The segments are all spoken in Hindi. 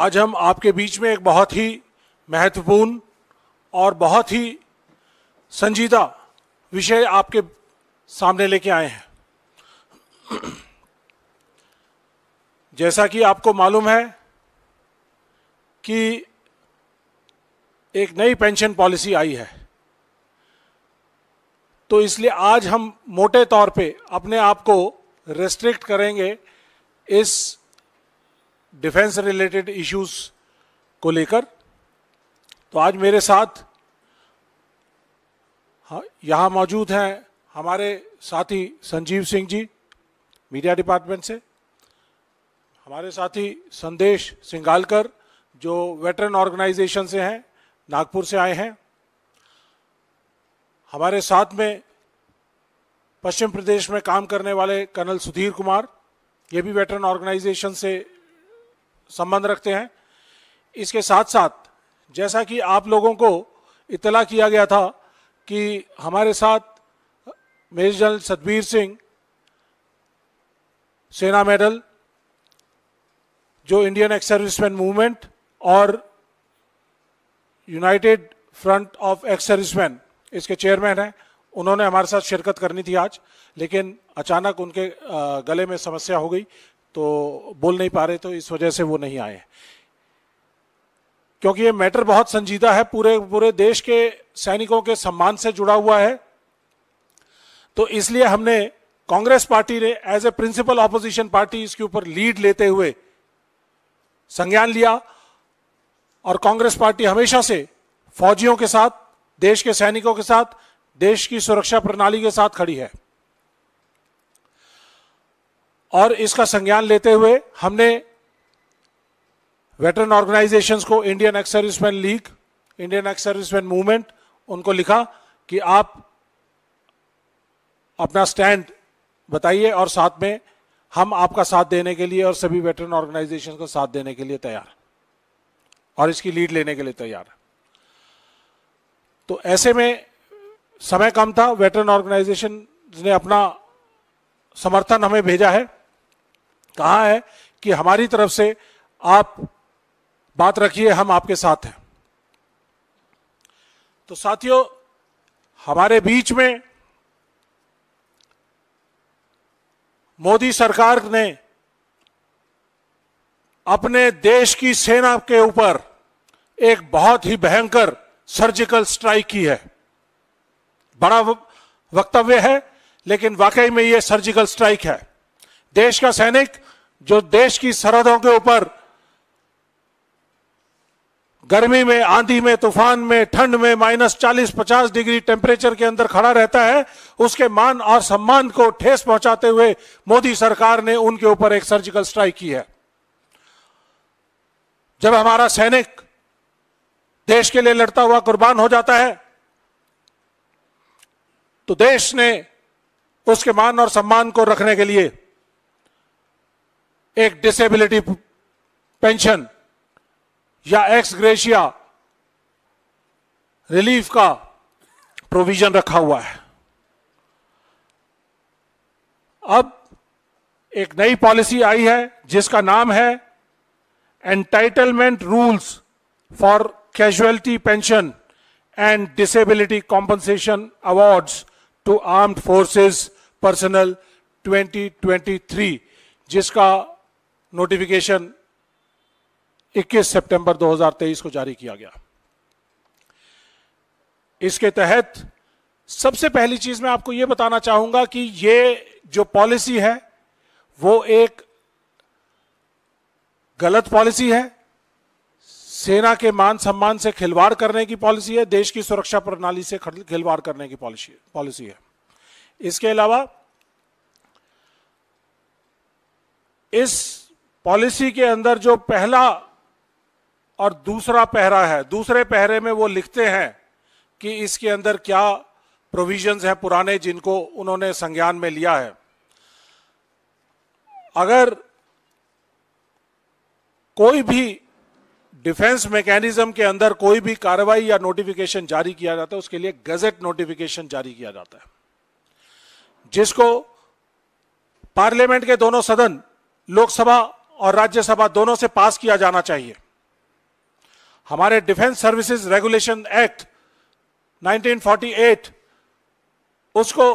आज हम आपके बीच में एक बहुत ही महत्वपूर्ण और बहुत ही संजीदा विषय आपके सामने लेके आए हैं जैसा कि आपको मालूम है कि एक नई पेंशन पॉलिसी आई है तो इसलिए आज हम मोटे तौर पे अपने आप को रेस्ट्रिक्ट करेंगे इस डिफेंस रिलेटेड इश्यूज को लेकर तो आज मेरे साथ हाँ, यहाँ मौजूद हैं हमारे साथी संजीव सिंह जी मीडिया डिपार्टमेंट से हमारे साथी संदेश सिंगालकर जो वेटरन ऑर्गेनाइजेशन से हैं नागपुर से आए हैं हमारे साथ में पश्चिम प्रदेश में काम करने वाले कर्नल सुधीर कुमार ये भी वेटरन ऑर्गेनाइजेशन से संबंध रखते हैं इसके साथ साथ जैसा कि आप लोगों को इतला किया गया था कि हमारे साथ major general Satbir Singh Sena medal जो इंडियन एक्स सर्विसमैन मूवमेंट और united front of ex serviceman इसके चेयरमैन हैं उन्होंने हमारे साथ शिरकत करनी थी आज लेकिन अचानक उनके गले में समस्या हो गई तो बोल नहीं पा रहे तो इस वजह से वो नहीं आए क्योंकि ये मैटर बहुत संजीदा है पूरे पूरे देश के सैनिकों के सम्मान से जुड़ा हुआ है तो इसलिए हमने कांग्रेस पार्टी ने as a principal opposition party इसके ऊपर लीड लेते हुए संज्ञान लिया और कांग्रेस पार्टी हमेशा से फौजियों के साथ देश के सैनिकों के साथ देश की सुरक्षा प्रणाली के साथ खड़ी है और इसका संज्ञान लेते हुए हमने वेटरन ऑर्गेनाइजेशंस को Indian ex serviceman league Indian ex serviceman movement उनको लिखा कि आप अपना स्टैंड बताइए और साथ में हम आपका साथ देने के लिए और सभी वेटरन ऑर्गेनाइजेशन को साथ देने के लिए तैयार और इसकी लीड लेने के लिए तैयार तो ऐसे में समय कम था वेटरन ऑर्गेनाइजेशन ने अपना समर्थन हमें भेजा है कहा है कि हमारी तरफ से आप बात रखिए हम आपके साथ हैं तो साथियों हमारे बीच में मोदी सरकार ने अपने देश की सेना के ऊपर एक बहुत ही भयंकर सर्जिकल स्ट्राइक की है बड़ा वक्तव्य है लेकिन वाकई में यह सर्जिकल स्ट्राइक है देश का सैनिक जो देश की सरहदों के ऊपर गर्मी में आंधी में तूफान में ठंड में माइनस चालीस पचास डिग्री टेम्परेचर के अंदर खड़ा रहता है उसके मान और सम्मान को ठेस पहुंचाते हुए मोदी सरकार ने उनके ऊपर एक सर्जिकल स्ट्राइक की है जब हमारा सैनिक देश के लिए लड़ता हुआ कुर्बान हो जाता है तो देश ने उसके मान और सम्मान को रखने के लिए एक डिसेबिलिटी पेंशन या एक्स ग्रेशिया रिलीफ का प्रोविजन रखा हुआ है अब एक नई पॉलिसी आई है जिसका नाम है entitlement rules for casualty pension and disability compensation awards to armed forces personnel 2023 जिसका नोटिफिकेशन 21 सितंबर 2023 को जारी किया गया इसके तहत सबसे पहली चीज मैं आपको यह बताना चाहूंगा कि यह जो पॉलिसी है वो एक गलत पॉलिसी है सेना के मान सम्मान से खिलवाड़ करने की पॉलिसी है देश की सुरक्षा प्रणाली से खिलवाड़ करने की पॉलिसी पॉलिसी है इसके अलावा इस पॉलिसी के अंदर जो पहला और दूसरा पहरा है दूसरे पहरे में वो लिखते हैं कि इसके अंदर क्या प्रोविजंस हैं पुराने जिनको उन्होंने संज्ञान में लिया है अगर कोई भी डिफेंस मैकेनिज्म के अंदर कोई भी कार्रवाई या नोटिफिकेशन जारी किया जाता है उसके लिए गजेट नोटिफिकेशन जारी किया जाता है जिसको पार्लियामेंट के दोनों सदन लोकसभा और राज्यसभा दोनों से पास किया जाना चाहिए हमारे डिफेंस सर्विसेज रेगुलेशन एक्ट 1948 उसको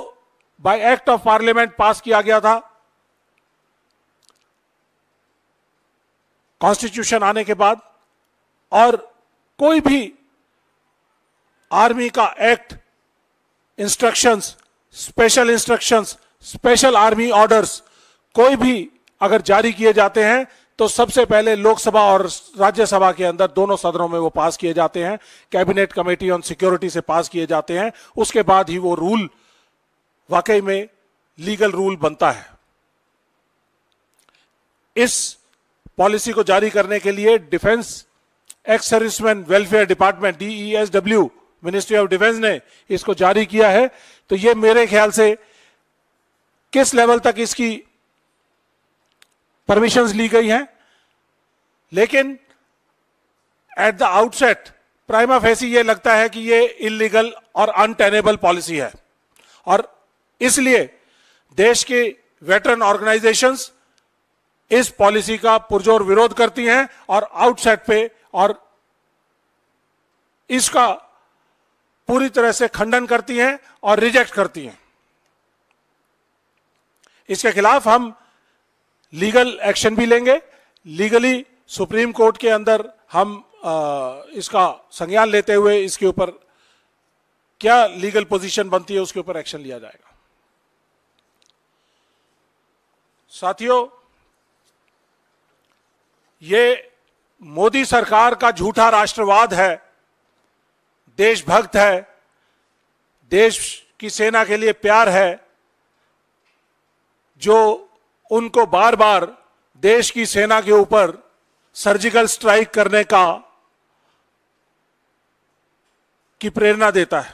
by act of parliament pass किया गया था कॉन्स्टिट्यूशन आने के बाद और कोई भी आर्मी का act instructions special instructions special army orders कोई भी अगर जारी किए जाते हैं तो सबसे पहले लोकसभा और राज्यसभा के अंदर दोनों सदनों में वो पास किए जाते हैं कैबिनेट कमेटी ऑन सिक्योरिटी से पास किए जाते हैं उसके बाद ही वो रूल वाकई में लीगल रूल बनता है इस पॉलिसी को जारी करने के लिए defence ex serviceman welfare department DESW e ministry of defence ने इसको जारी किया है तो ये मेरे ख्याल से किस लेवल तक इसकी परमिशंस ली गई हैं लेकिन at the outset prima facie ये लगता है कि ये इलीगल और अनटेनेबल पॉलिसी है और इसलिए देश की वेटरन ऑर्गेनाइजेशंस इस पॉलिसी का पुरजोर विरोध करती हैं और आउटसेट पे और इसका पूरी तरह से खंडन करती हैं और रिजेक्ट करती हैं इसके खिलाफ हम लीगल एक्शन भी लेंगे लीगली सुप्रीम कोर्ट के अंदर हम आ, इसका संज्ञान लेते हुए इसके ऊपर क्या लीगल पोजीशन बनती है उसके ऊपर एक्शन लिया जाएगा साथियों ये मोदी सरकार का झूठा राष्ट्रवाद है देशभक्त है देश की सेना के लिए प्यार है जो उनको बार बार देश की सेना के ऊपर सर्जिकल स्ट्राइक करने का की प्रेरणा देता है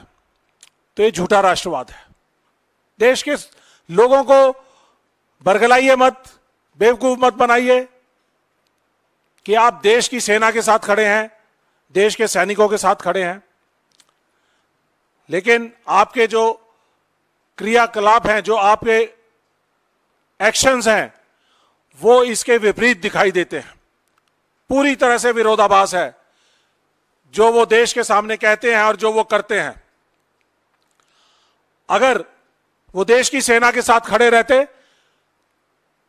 तो ये झूठा राष्ट्रवाद है देश के लोगों को बरगलाइए मत बेवकूफ मत बनाइए कि आप देश की सेना के साथ खड़े हैं देश के सैनिकों के साथ खड़े हैं लेकिन आपके जो क्रियाकलाप हैं जो आपके एक्शंस हैं वो इसके विपरीत दिखाई देते हैं पूरी तरह से विरोधाभास है जो वो देश के सामने कहते हैं और जो वो करते हैं अगर वो देश की सेना के साथ खड़े रहते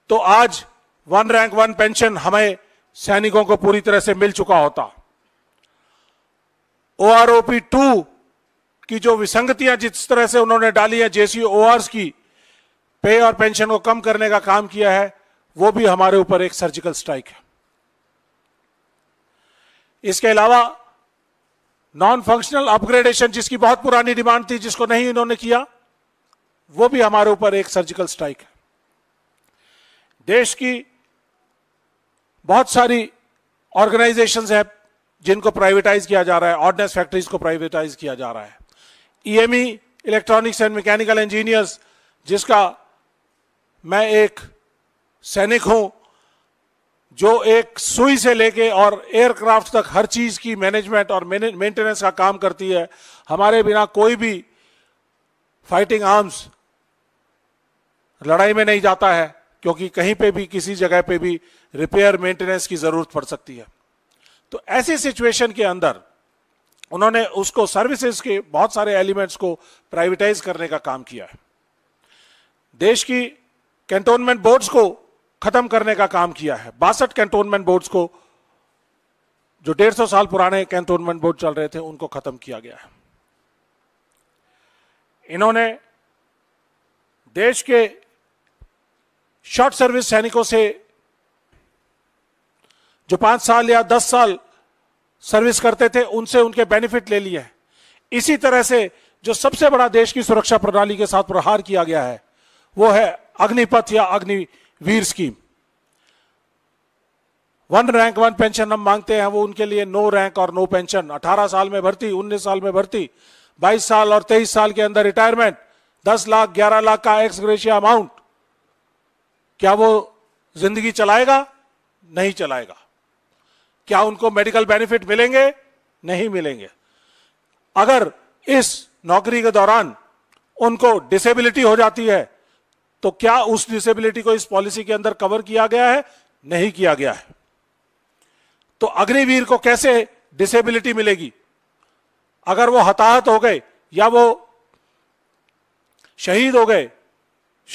तो आज वन रैंक वन पेंशन हमें सैनिकों को पूरी तरह से मिल चुका होता O R O P two की जो विसंगतियां जिस तरह से उन्होंने डाली है जेसी ओ की पे और पेंशन को कम करने का काम किया है वो भी हमारे ऊपर एक सर्जिकल स्ट्राइक है इसके अलावा नॉन फंक्शनल अपग्रेडेशन जिसकी बहुत पुरानी डिमांड थी जिसको नहीं इन्होंने किया वो भी हमारे ऊपर एक सर्जिकल स्ट्राइक है देश की बहुत सारी ऑर्गेनाइजेशंस हैं जिनको प्राइवेटाइज किया जा रहा है ऑर्डनेस फैक्ट्रीज को प्राइवेटाइज किया जा रहा है EME electronics and mechanical engineers जिसका मैं एक सैनिक हूं जो एक सुई से लेके और एयरक्राफ्ट तक हर चीज़ की मैनेजमेंट और मेंटेनेंस का काम करती है हमारे बिना कोई भी फाइटिंग आर्म्स लड़ाई में नहीं जाता है क्योंकि कहीं पे भी किसी जगह पे भी रिपेयर मेंटेनेंस की ज़रूरत पड़ सकती है तो ऐसी सिचुएशन के अंदर उन्होंने उसको सर्विसेज के बहुत सारे एलिमेंट्स को प्राइवेटाइज करने का काम किया है देश की कैंटोनमेंट बोर्ड्स को खत्म करने का काम किया है बासठ कैंटोनमेंट बोर्ड्स को जो डेढ़ सौ साल पुराने कैंटोनमेंट बोर्ड चल रहे थे उनको खत्म किया गया है इन्होंने देश के शॉर्ट सर्विस सैनिकों से जो पांच साल या दस साल सर्विस करते थे उनसे उनके बेनिफिट ले लिए इसी तरह से जो सबसे बड़ा देश की सुरक्षा प्रणाली के साथ प्रहार किया गया है वो है अग्निपथ या Agniveer scheme one rank one pension हम मांगते हैं वो उनके लिए नो रैंक और नो पेंशन 18 साल में भर्ती 19 साल में भर्ती 22 साल और 23 साल के अंदर रिटायरमेंट 10 लाख 11 लाख का एक्स ग्रेशिया अमाउंट क्या वो जिंदगी चलाएगा नहीं चलाएगा क्या उनको मेडिकल बेनिफिट मिलेंगे नहीं मिलेंगे अगर इस नौकरी के दौरान उनको डिसेबिलिटी हो जाती है तो क्या उस डिसेबिलिटी को इस पॉलिसी के अंदर कवर किया गया है नहीं किया गया है तो अग्निवीर को कैसे डिसेबिलिटी मिलेगी अगर वो हताहत हो गए या वो शहीद हो गए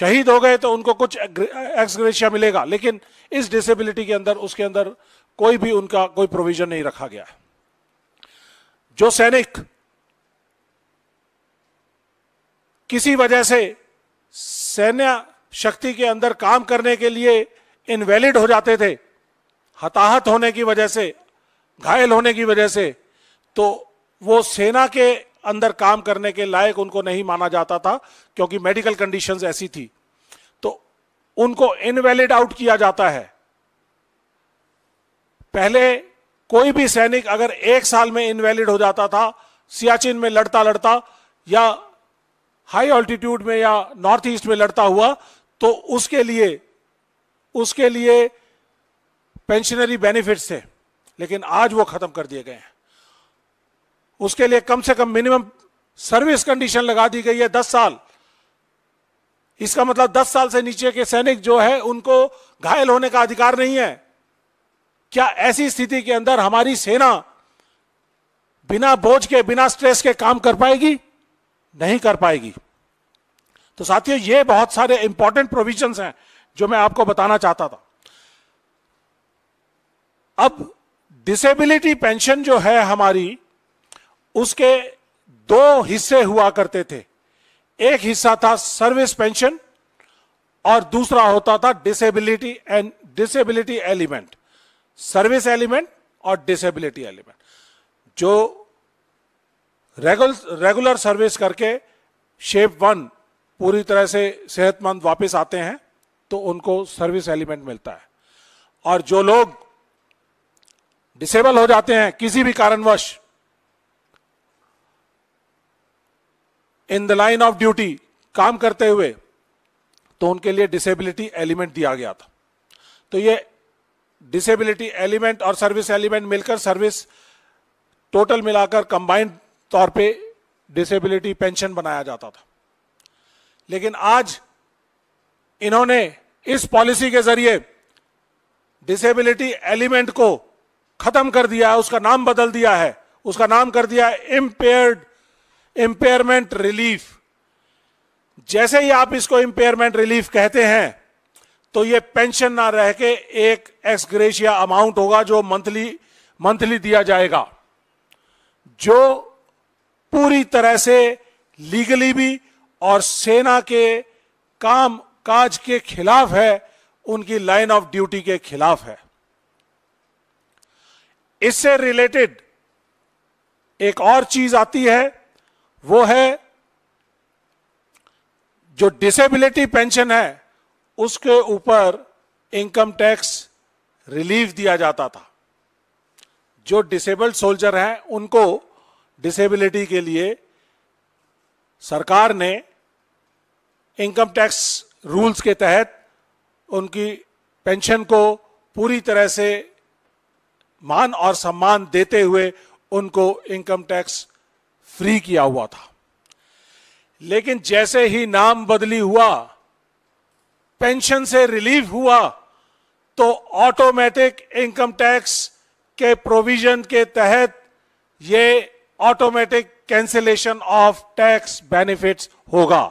शहीद हो गए तो उनको कुछ एक्सग्रेशिया मिलेगा लेकिन इस डिसेबिलिटी के अंदर उसके अंदर कोई भी उनका कोई प्रोविजन नहीं रखा गया जो सैनिक किसी वजह से सैन्य शक्ति के अंदर काम करने के लिए इनवैलिड हो जाते थे हताहत होने की वजह से घायल होने की वजह से तो वो सेना के अंदर काम करने के लायक उनको नहीं माना जाता था क्योंकि मेडिकल कंडीशंस ऐसी थी तो उनको इनवैलिड आउट किया जाता है पहले कोई भी सैनिक अगर एक साल में इनवैलिड हो जाता था सियाचिन में लड़ता लड़ता या हाई ऑल्टीट्यूड में या नॉर्थ ईस्ट में लड़ता हुआ तो उसके लिए उसके लिए पेंशनरी बेनिफिट्स थे लेकिन आज वो खत्म कर दिए गए हैं उसके लिए कम से कम मिनिमम सर्विस कंडीशन लगा दी गई है दस साल इसका मतलब दस साल से नीचे के सैनिक जो है उनको घायल होने का अधिकार नहीं है क्या ऐसी स्थिति के अंदर हमारी सेना बिना बोझ के बिना स्ट्रेस के काम कर पाएगी नहीं कर पाएगी तो साथियों ये बहुत सारे इंपॉर्टेंट प्रोविजंस हैं जो मैं आपको बताना चाहता था अब डिसेबिलिटी पेंशन जो है हमारी उसके दो हिस्से हुआ करते थे एक हिस्सा था सर्विस पेंशन और दूसरा होता था disability and disability element service element और डिसेबिलिटी एलिमेंट जो रेगुलर रेगुलर सर्विस करके शेप वन पूरी तरह से सेहतमंद वापस आते हैं तो उनको सर्विस एलिमेंट मिलता है और जो लोग डिसेबल हो जाते हैं किसी भी कारणवश in the line of duty काम करते हुए तो उनके लिए डिसेबिलिटी एलिमेंट दिया गया था तो ये डिसेबिलिटी एलिमेंट और सर्विस एलिमेंट मिलकर सर्विस टोटल मिलाकर कंबाइंड तौर पे डिसेबिलिटी पेंशन बनाया जाता था लेकिन आज इन्होंने इस पॉलिसी के जरिए डिसेबिलिटी एलिमेंट को खत्म कर दिया है उसका नाम बदल दिया है उसका नाम कर दिया है इम्पेयर्ड इम्पेयरमेंट रिलीफ जैसे ही आप इसको इम्पेयरमेंट रिलीफ कहते हैं तो ये पेंशन ना रह के एक एक्सग्रेशिया अमाउंट होगा जो मंथली मंथली दिया जाएगा जो पूरी तरह से लीगली भी और सेना के काम काज के खिलाफ है उनकी लाइन ऑफ ड्यूटी के खिलाफ है इससे रिलेटेड एक और चीज आती है वो है जो डिसेबिलिटी पेंशन है उसके ऊपर इनकम टैक्स रिलीफ दिया जाता था जो डिसेबल्ड सोल्जर हैं उनको डिसेबिलिटी के लिए सरकार ने इनकम टैक्स रूल्स के तहत उनकी पेंशन को पूरी तरह से मान और सम्मान देते हुए उनको इनकम टैक्स फ्री किया हुआ था लेकिन जैसे ही नाम बदली हुआ पेंशन से रिलीफ हुआ तो ऑटोमेटिक इनकम टैक्स के प्रोविजन के तहत ये automatic cancellation of tax benefits होगा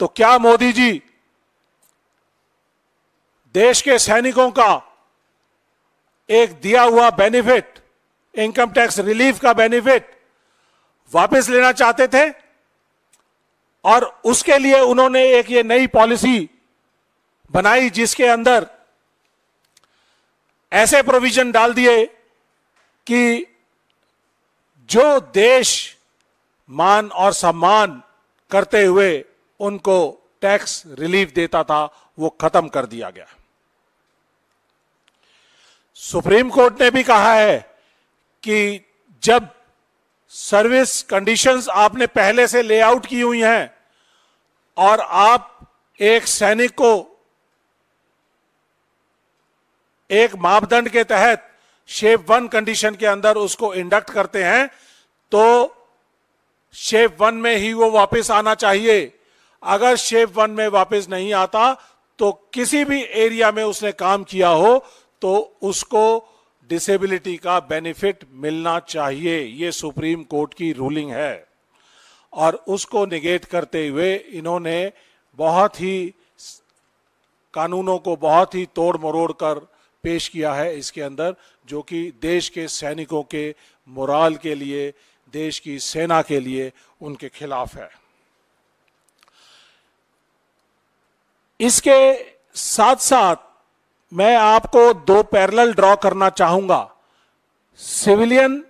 तो क्या मोदी जी देश के सैनिकों का एक दिया हुआ बेनिफिट इनकम टैक्स रिलीफ का बेनिफिट वापस लेना चाहते थे और उसके लिए उन्होंने एक ये नई पॉलिसी बनाई जिसके अंदर ऐसे प्रोविजन डाल दिए कि जो देश मान और सम्मान करते हुए उनको टैक्स रिलीफ देता था वो खत्म कर दिया गया सुप्रीम कोर्ट ने भी कहा है कि जब सर्विस कंडीशंस आपने पहले से लेआउट की हुई हैं और आप एक सैनिक को एक मापदंड के तहत शेप वन कंडीशन के अंदर उसको इंडक्ट करते हैं तो शेप वन में ही वो वापस आना चाहिए अगर शेप वन में वापस नहीं आता तो किसी भी एरिया में उसने काम किया हो तो उसको डिसेबिलिटी का बेनिफिट मिलना चाहिए ये सुप्रीम कोर्ट की रूलिंग है और उसको निगेट करते हुए इन्होंने बहुत ही कानूनों को बहुत ही तोड़ मरोड़ कर पेश किया है इसके अंदर जो कि देश के सैनिकों के मोराल के लिए देश की सेना के लिए उनके खिलाफ है इसके साथ साथ मैं आपको दो पैरेलल ड्रॉ करना चाहूंगा सिविलियन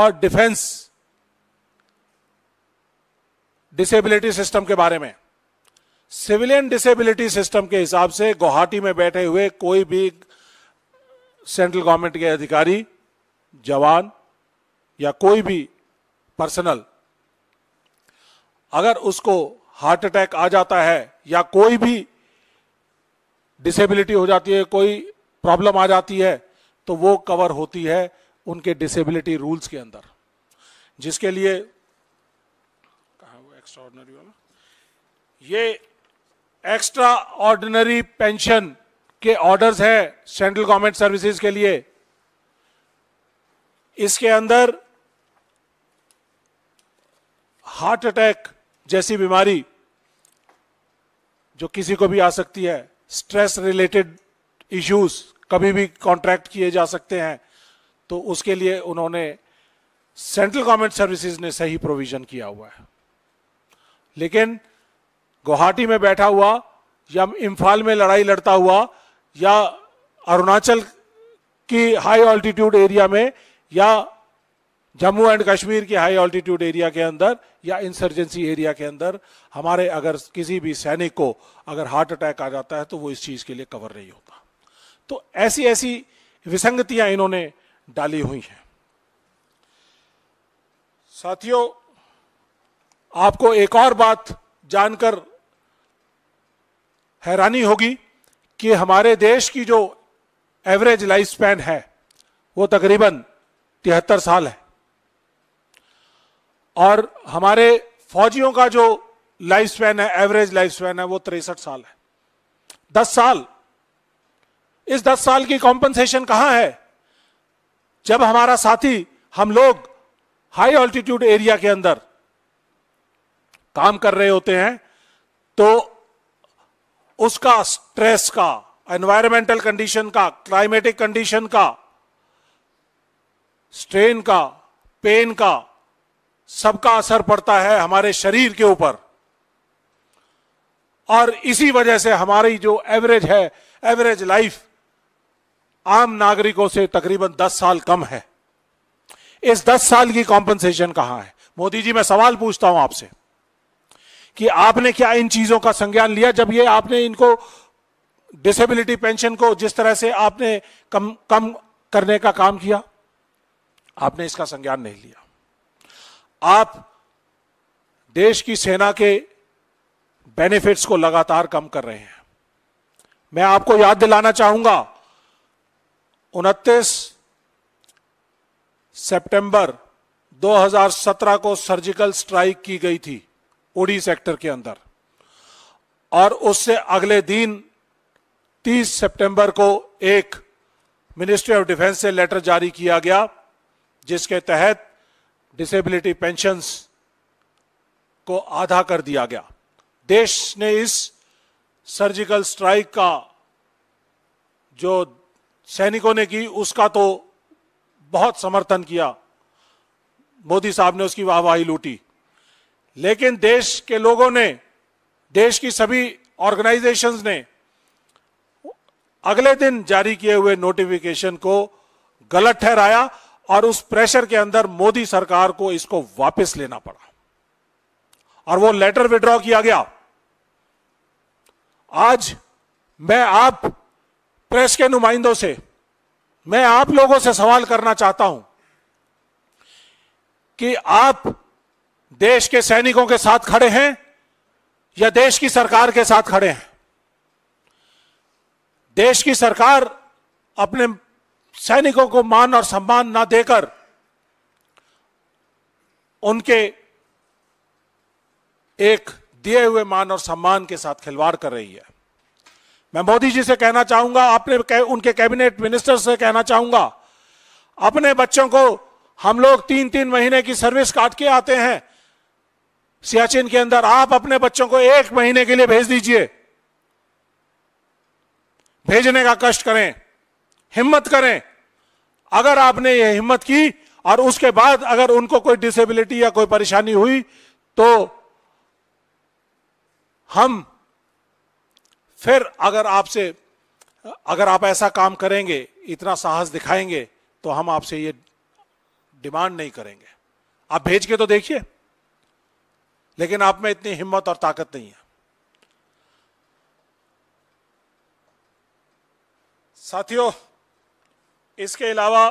और डिफेंस डिसेबिलिटी सिस्टम के बारे में सिविलियन डिसेबिलिटी सिस्टम के हिसाब से गुवाहाटी में बैठे हुए कोई भी सेंट्रल गवर्नमेंट के अधिकारी जवान या कोई भी पर्सनल अगर उसको हार्ट अटैक आ जाता है या कोई भी डिसेबिलिटी हो जाती है कोई प्रॉब्लम आ जाती है तो वो कवर होती है उनके डिसेबिलिटी रूल्स के अंदर जिसके लिए कहा वो एक्स्ट्रा वाला ये एक्स्ट्रा ऑर्डिनरी पेंशन के ऑर्डर्स है सेंट्रल गवर्नमेंट सर्विसेज के लिए इसके अंदर हार्ट अटैक जैसी बीमारी जो किसी को भी आ सकती है स्ट्रेस रिलेटेड इश्यूज कभी भी कॉन्ट्रैक्ट किए जा सकते हैं तो उसके लिए उन्होंने सेंट्रल गवर्नमेंट सर्विसेज ने सही प्रोविजन किया हुआ है लेकिन गुवाहाटी में बैठा हुआ या इम्फाल में लड़ाई लड़ता हुआ या अरुणाचल की हाई ऑल्टीट्यूड एरिया में या जम्मू एंड कश्मीर की हाई ऑल्टीट्यूड एरिया के अंदर या इंसर्जेंसी एरिया के अंदर हमारे अगर किसी भी सैनिक को अगर हार्ट अटैक आ जाता है तो वो इस चीज़ के लिए कवर नहीं होता तो ऐसी ऐसी विसंगतियां इन्होंने डाली हुई हैं साथियों आपको एक और बात जानकर हैरानी होगी कि हमारे देश की जो एवरेज लाइफ स्पैन है वो तकरीबन तिहत्तर साल है और हमारे फौजियों का जो लाइफ स्पैन है एवरेज लाइफ स्पैन है वो तिरसठ साल है दस साल इस दस साल की कॉम्पनसेशन कहां है जब हमारा साथी हम लोग हाई ऑल्टीट्यूड एरिया के अंदर काम कर रहे होते हैं तो उसका स्ट्रेस का एनवायरमेंटल कंडीशन का क्लाइमेटिक कंडीशन का स्ट्रेन का पेन का सबका असर पड़ता है हमारे शरीर के ऊपर और इसी वजह से हमारी जो एवरेज है एवरेज लाइफ आम नागरिकों से तकरीबन 10 साल कम है इस 10 साल की कॉम्पनसेशन कहां है मोदी जी मैं सवाल पूछता हूं आपसे कि आपने क्या इन चीजों का संज्ञान लिया जब ये आपने इनको डिसेबिलिटी पेंशन को जिस तरह से आपने कम कम करने का काम किया आपने इसका संज्ञान नहीं लिया आप देश की सेना के बेनिफिट्स को लगातार कम कर रहे हैं मैं आपको याद दिलाना चाहूंगा उनतीस सितंबर 2017 को सर्जिकल स्ट्राइक की गई थी ओडी सेक्टर के अंदर और उससे अगले दिन 30 सितंबर को एक मिनिस्ट्री ऑफ डिफेंस से लेटर जारी किया गया जिसके तहत डिसेबिलिटी पेंशंस को आधा कर दिया गया देश ने इस सर्जिकल स्ट्राइक का जो सैनिकों ने की उसका तो बहुत समर्थन किया मोदी साहब ने उसकी वाहवाही लूटी लेकिन देश के लोगों ने देश की सभी ऑर्गेनाइजेशंस ने अगले दिन जारी किए हुए नोटिफिकेशन को गलत ठहराया और उस प्रेशर के अंदर मोदी सरकार को इसको वापस लेना पड़ा और वो लेटर विड्रॉ किया गया आज मैं आप प्रेस के नुमाइंदों से मैं आप लोगों से सवाल करना चाहता हूं कि आप देश के सैनिकों के साथ खड़े हैं या देश की सरकार के साथ खड़े हैं देश की सरकार अपने सैनिकों को मान और सम्मान ना देकर उनके एक दिए हुए मान और सम्मान के साथ खिलवाड़ कर रही है मैं मोदी जी से कहना चाहूंगा अपने उनके कैबिनेट मिनिस्टर से कहना चाहूंगा अपने बच्चों को हम लोग तीन तीन महीने की सर्विस काट के आते हैं सियाचिन के अंदर आप अपने बच्चों को एक महीने के लिए भेज दीजिए भेजने का कष्ट करें हिम्मत करें अगर आपने यह हिम्मत की और उसके बाद अगर उनको कोई डिसेबिलिटी या कोई परेशानी हुई तो हम फिर अगर आपसे अगर आप ऐसा काम करेंगे इतना साहस दिखाएंगे तो हम आपसे ये डिमांड नहीं करेंगे आप भेज के तो देखिए लेकिन आप में इतनी हिम्मत और ताकत नहीं है साथियों इसके अलावा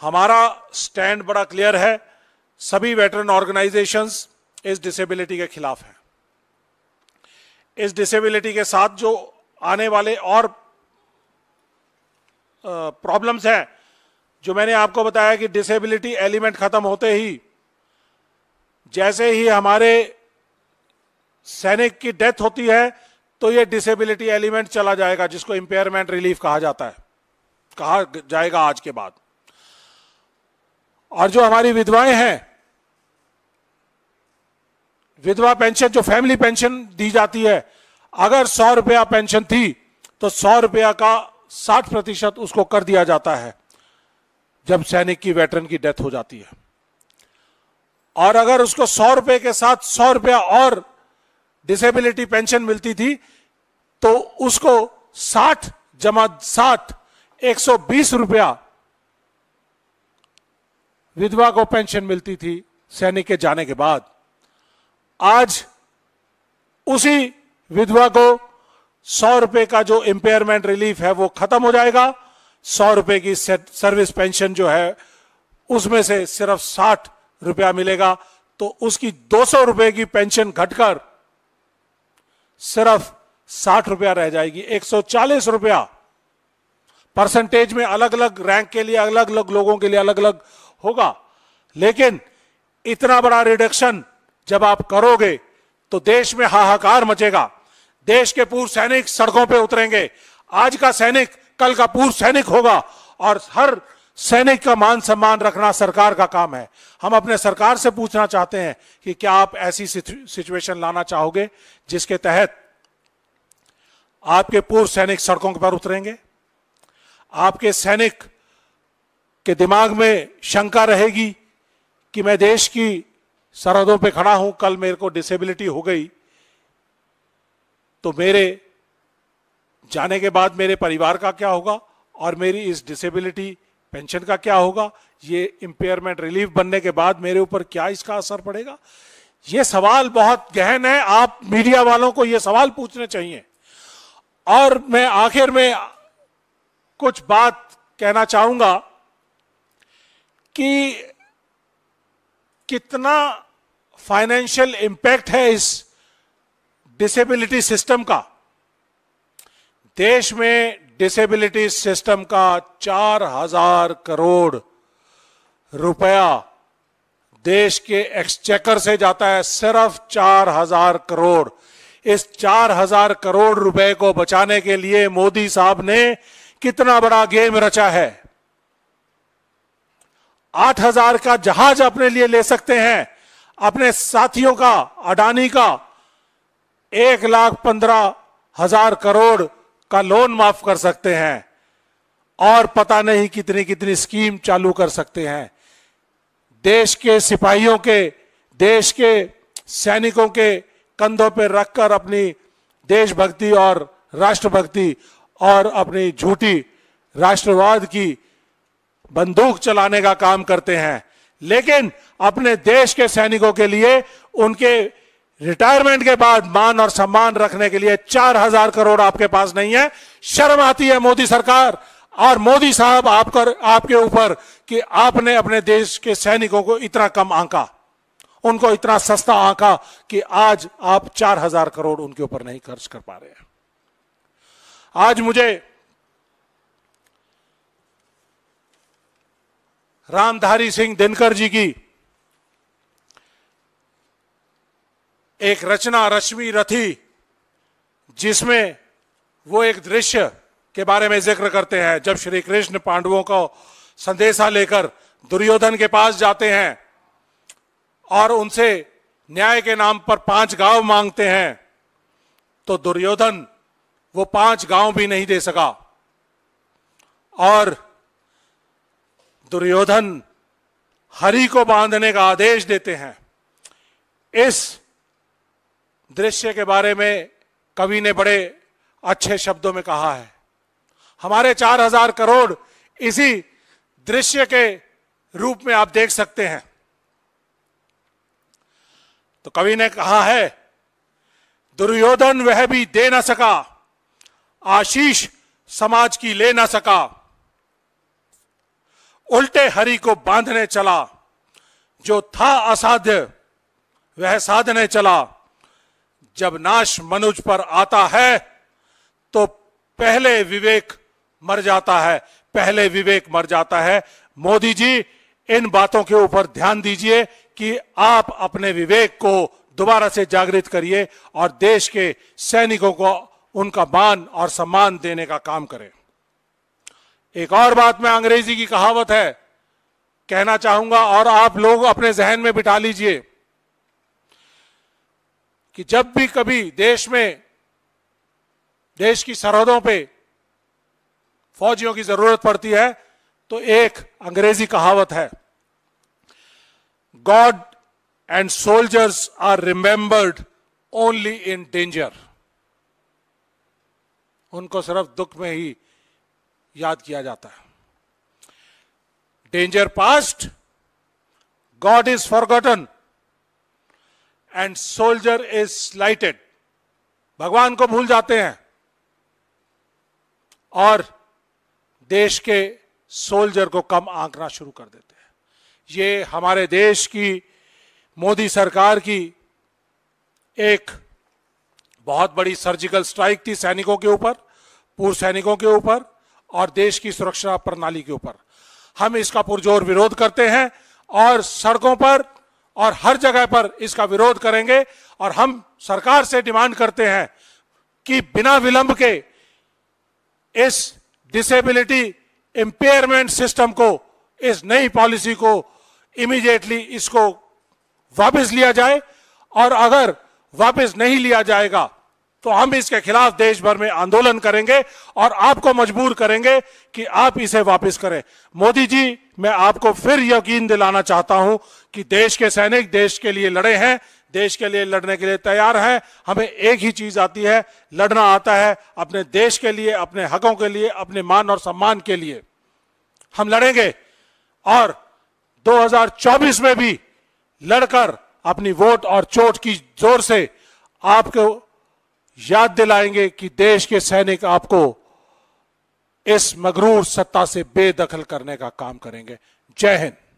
हमारा स्टैंड बड़ा क्लियर है सभी वेटरन ऑर्गेनाइजेशंस इस डिसेबिलिटी के खिलाफ हैं इस डिसेबिलिटी के साथ जो आने वाले और प्रॉब्लम्स हैं जो मैंने आपको बताया कि डिसेबिलिटी एलिमेंट खत्म होते ही जैसे ही हमारे सैनिक की डेथ होती है तो ये डिसेबिलिटी एलिमेंट चला जाएगा जिसको इम्पेयरमेंट रिलीफ कहा जाता है कहा जाएगा आज के बाद और जो हमारी विधवाएं हैं विधवा पेंशन जो फैमिली पेंशन दी जाती है अगर सौ रुपया पेंशन थी तो सौ रुपया का साठ प्रतिशत उसको कर दिया जाता है जब सैनिक की वेटरन की डेथ हो जाती है और अगर उसको सौ रुपए के साथ सौ रुपया और डिसेबिलिटी पेंशन मिलती थी तो उसको साठ जमा साठ एक सौ बीस रुपया विधवा को पेंशन मिलती थी सैनिक के जाने के बाद आज उसी विधवा को सौ रुपए का जो इंपेयरमेंट रिलीफ है वो खत्म हो जाएगा सौ रुपए की सर्विस पेंशन जो है उसमें से सिर्फ साठ रुपया मिलेगा तो उसकी दो सौ रुपए की पेंशन घटकर सिर्फ साठ रुपया रह जाएगी एक सौ चालीस रुपया परसेंटेज में अलग अलग रैंक के लिए अलग अलग लोगों के लिए अलग अलग होगा लेकिन इतना बड़ा रिडक्शन जब आप करोगे तो देश में हाहाकार मचेगा देश के पूर्व सैनिक सड़कों पे उतरेंगे आज का सैनिक कल का पूर्व सैनिक होगा और हर सैनिक का मान सम्मान रखना सरकार का काम है हम अपने सरकार से पूछना चाहते हैं कि क्या आप ऐसी सिचुएशन लाना चाहोगे जिसके तहत आपके पूर्व सैनिक सड़कों पर उतरेंगे आपके सैनिक के दिमाग में शंका रहेगी कि मैं देश की सरहदों पे खड़ा हूं कल मेरे को डिसेबिलिटी हो गई तो मेरे जाने के बाद मेरे परिवार का क्या होगा और मेरी इस डिसेबिलिटी पेंशन का क्या होगा ये इम्पेयरमेंट रिलीफ बनने के बाद मेरे ऊपर क्या इसका असर पड़ेगा ये सवाल बहुत गहन है आप मीडिया वालों को ये सवाल पूछने चाहिए और मैं आखिर में कुछ बात कहना चाहूंगा कि कितना फाइनेंशियल इंपैक्ट है इस डिसेबिलिटी सिस्टम का देश में डिसेबिलिटी सिस्टम का चार हजार करोड़ रुपया देश के एक्सचेकर से जाता है सिर्फ चार हजार करोड़ इस चार हजार करोड़ रुपए को बचाने के लिए मोदी साहब ने कितना बड़ा गेम रचा है आठ हजार का जहाज अपने लिए ले सकते हैं अपने साथियों का अडानी का एक लाख पंद्रह हजार करोड़ का लोन माफ कर सकते हैं और पता नहीं कितनी कितनी स्कीम चालू कर सकते हैं देश के सिपाहियों के देश के सैनिकों के कंधों पर रखकर अपनी देशभक्ति और राष्ट्रभक्ति और अपनी झूठी राष्ट्रवाद की बंदूक चलाने का काम करते हैं लेकिन अपने देश के सैनिकों के लिए उनके रिटायरमेंट के बाद मान और सम्मान रखने के लिए चार हजार करोड़ आपके पास नहीं है शर्म आती है मोदी सरकार और मोदी साहब आप कर, आपके ऊपर कि आपने अपने देश के सैनिकों को इतना कम आंका उनको इतना सस्ता आंका कि आज आप चार हजार करोड़ उनके ऊपर नहीं खर्च कर पा रहे हैं आज मुझे रामधारी सिंह दिनकर जी की एक रचना रश्मि रथी जिसमें वो एक दृश्य के बारे में जिक्र करते हैं जब श्री कृष्ण पांडवों को संदेशा लेकर दुर्योधन के पास जाते हैं और उनसे न्याय के नाम पर पांच गांव मांगते हैं तो दुर्योधन वो पांच गांव भी नहीं दे सका और दुर्योधन हरि को बांधने का आदेश देते हैं इस दृश्य के बारे में कवि ने बड़े अच्छे शब्दों में कहा है हमारे चार हजार करोड़ इसी दृश्य के रूप में आप देख सकते हैं तो कवि ने कहा है दुर्योधन वह भी दे ना सका आशीष समाज की ले ना सका उल्टे हरि को बांधने चला जो था असाध्य वह साधने चला जब नाश मनुज पर आता है तो पहले विवेक मर जाता है पहले विवेक मर जाता है मोदी जी इन बातों के ऊपर ध्यान दीजिए कि आप अपने विवेक को दोबारा से जागृत करिए और देश के सैनिकों को उनका मान और सम्मान देने का काम करें एक और बात में अंग्रेजी की कहावत है कहना चाहूंगा और आप लोग अपने जहन में बिठा लीजिए कि जब भी कभी देश में देश की सरहदों पे फौजियों की जरूरत पड़ती है तो एक अंग्रेजी कहावत है God and soldiers are remembered only in danger उनको सिर्फ दुख में ही याद किया जाता है danger past God is forgotten and soldier is slighted भगवान को भूल जाते हैं और देश के सोल्जर को कम आंकना शुरू कर देते हैं ये हमारे देश की मोदी सरकार की एक बहुत बड़ी सर्जिकल स्ट्राइक थी सैनिकों के ऊपर पूर्व सैनिकों के ऊपर और देश की सुरक्षा प्रणाली के ऊपर हम इसका पुरजोर विरोध करते हैं और सड़कों पर और हर जगह पर इसका विरोध करेंगे और हम सरकार से डिमांड करते हैं कि बिना विलंब के इस डिसेबिलिटी इम्पेयरमेंट सिस्टम को इस नई पॉलिसी को इमीडिएटली इसको वापस लिया जाए और अगर वापस नहीं लिया जाएगा तो हम इसके खिलाफ देश भर में आंदोलन करेंगे और आपको मजबूर करेंगे कि आप इसे वापस करें मोदी जी मैं आपको फिर यकीन दिलाना चाहता हूं कि देश के सैनिक देश के लिए लड़े हैं देश के लिए लड़ने के लिए तैयार हैं हमें एक ही चीज आती है लड़ना आता है अपने देश के लिए अपने हकों के लिए अपने मान और सम्मान के लिए हम लड़ेंगे और 2024 में भी लड़कर अपनी वोट और चोट की जोर से आपको याद दिलाएंगे कि देश के सैनिक आपको इस मगरूर सत्ता से बेदखल करने का काम करेंगे जय हिंद